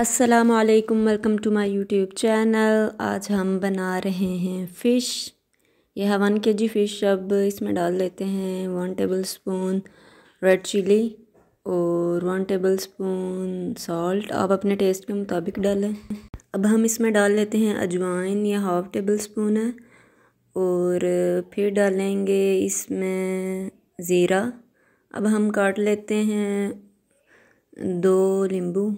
अस्सलाम वालेकुम welcome to my YouTube channel आज हम बना रहे हैं फ़िश यह वन के जी फ़िश अब इसमें डाल देते हैं one tablespoon red chilli और वन टेबल स्पून सॉल्ट आप अपने टेस्ट के मुताबिक डालें अब हम इसमें डाल लेते हैं अजवाइन यह हाफ़ टेबल स्पून है और फिर डालेंगे इसमें ज़ीरा अब हम काट लेते हैं दो नींबू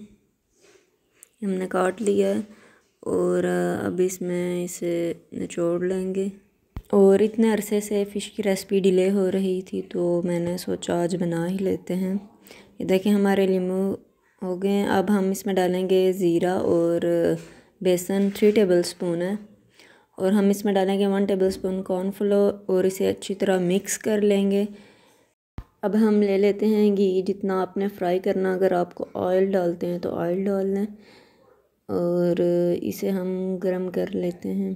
हमने काट लिया है और अब इसमें इसे निचोड़ लेंगे और इतने अरसे से फ़िश की रेसिपी डिले हो रही थी तो मैंने सोचा आज बना ही लेते हैं ये देखें हमारे लीमू हो गए अब हम इसमें डालेंगे ज़ीरा और बेसन थ्री टेबल स्पून है और हम इसमें डालेंगे वन टेबल स्पून कॉर्नफ्लोर और इसे अच्छी तरह मिक्स कर लेंगे अब हम ले लेते हैं घी जितना आपने फ्राई करना अगर आपको ऑयल डालते हैं तो ऑयल डाल लें और इसे हम गरम कर लेते हैं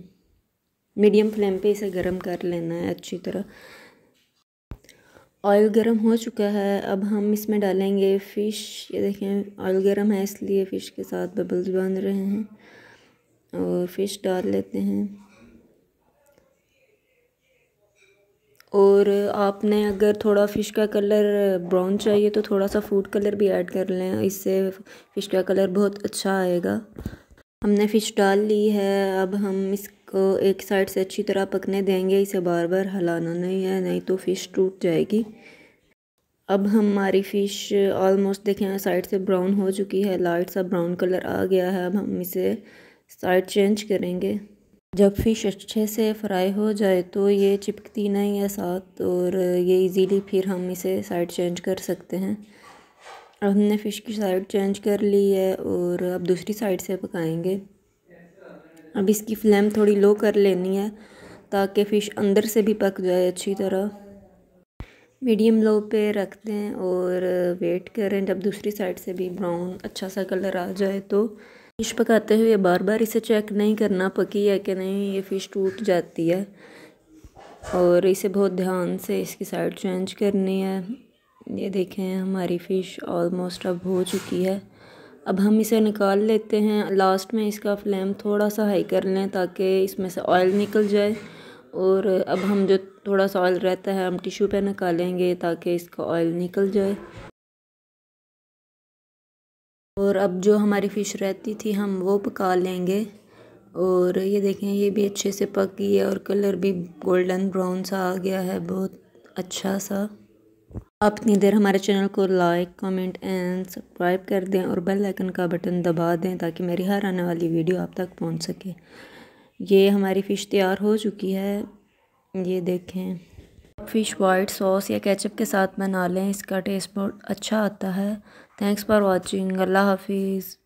मीडियम फ्लेम पे इसे गरम कर लेना है अच्छी तरह ऑयल गरम हो चुका है अब हम इसमें डालेंगे फ़िश ये देखें ऑयल गरम है इसलिए फ़िश के साथ बबल्स बन रहे हैं और फ़िश डाल लेते हैं और आपने अगर थोड़ा फ़िश का कलर ब्राउन चाहिए तो थोड़ा सा फूड कलर भी ऐड कर लें इससे फ़िश का कलर बहुत अच्छा आएगा हमने फ़िश डाल ली है अब हम इसको एक साइड से अच्छी तरह पकने देंगे इसे बार बार हलाना नहीं है नहीं तो फ़िश टूट जाएगी अब हमारी फ़िश ऑलमोस्ट देखें साइड से ब्राउन हो चुकी है लाइट सा ब्राउन कलर आ गया है अब हम इसे साइड चेंज करेंगे जब फ़िश अच्छे से फ्राई हो जाए तो ये चिपकती नहीं है साथ और ये इजीली फिर हम इसे साइड चेंज कर सकते हैं अब हमने फ़िश की साइड चेंज कर ली है और अब दूसरी साइड से पकाएंगे अब इसकी फ्लेम थोड़ी लो कर लेनी है ताकि फ़िश अंदर से भी पक जाए अच्छी तरह मीडियम लो पे रख दें और वेट करें जब दूसरी साइड से भी ब्राउन अच्छा सा कलर आ जाए तो फ़िश पकाते हुए बार बार इसे चेक नहीं करना पकी है कि नहीं ये फ़िश टूट जाती है और इसे बहुत ध्यान से इसकी साइड चेंज करनी है ये देखें हमारी फ़िश ऑलमोस्ट अब हो चुकी है अब हम इसे निकाल लेते हैं लास्ट में इसका फ्लेम थोड़ा सा हाई कर लें ताकि इसमें से ऑयल निकल जाए और अब हम जो थोड़ा सा ऑयल रहता है हम टिश्यू पे निकालेंगे ताकि इसका ऑयल निकल जाए और अब जो हमारी फ़िश रहती थी हम वो पका लेंगे और ये देखें ये भी अच्छे से पक गई है और कलर भी गोल्डन ब्राउन सा आ गया है बहुत अच्छा सा आप इतनी देर हमारे चैनल को लाइक कमेंट एंड सब्सक्राइब कर दें और बेल आइकन का बटन दबा दें ताकि मेरी हर आने वाली वीडियो आप तक पहुंच सके ये हमारी फ़िश तैयार हो चुकी है ये देखें फिश वाइट सॉस या केचप के साथ बना लें इसका टेस्ट बहुत अच्छा आता है थैंक्स फॉर वॉचिंग अल्लाह हाफिज़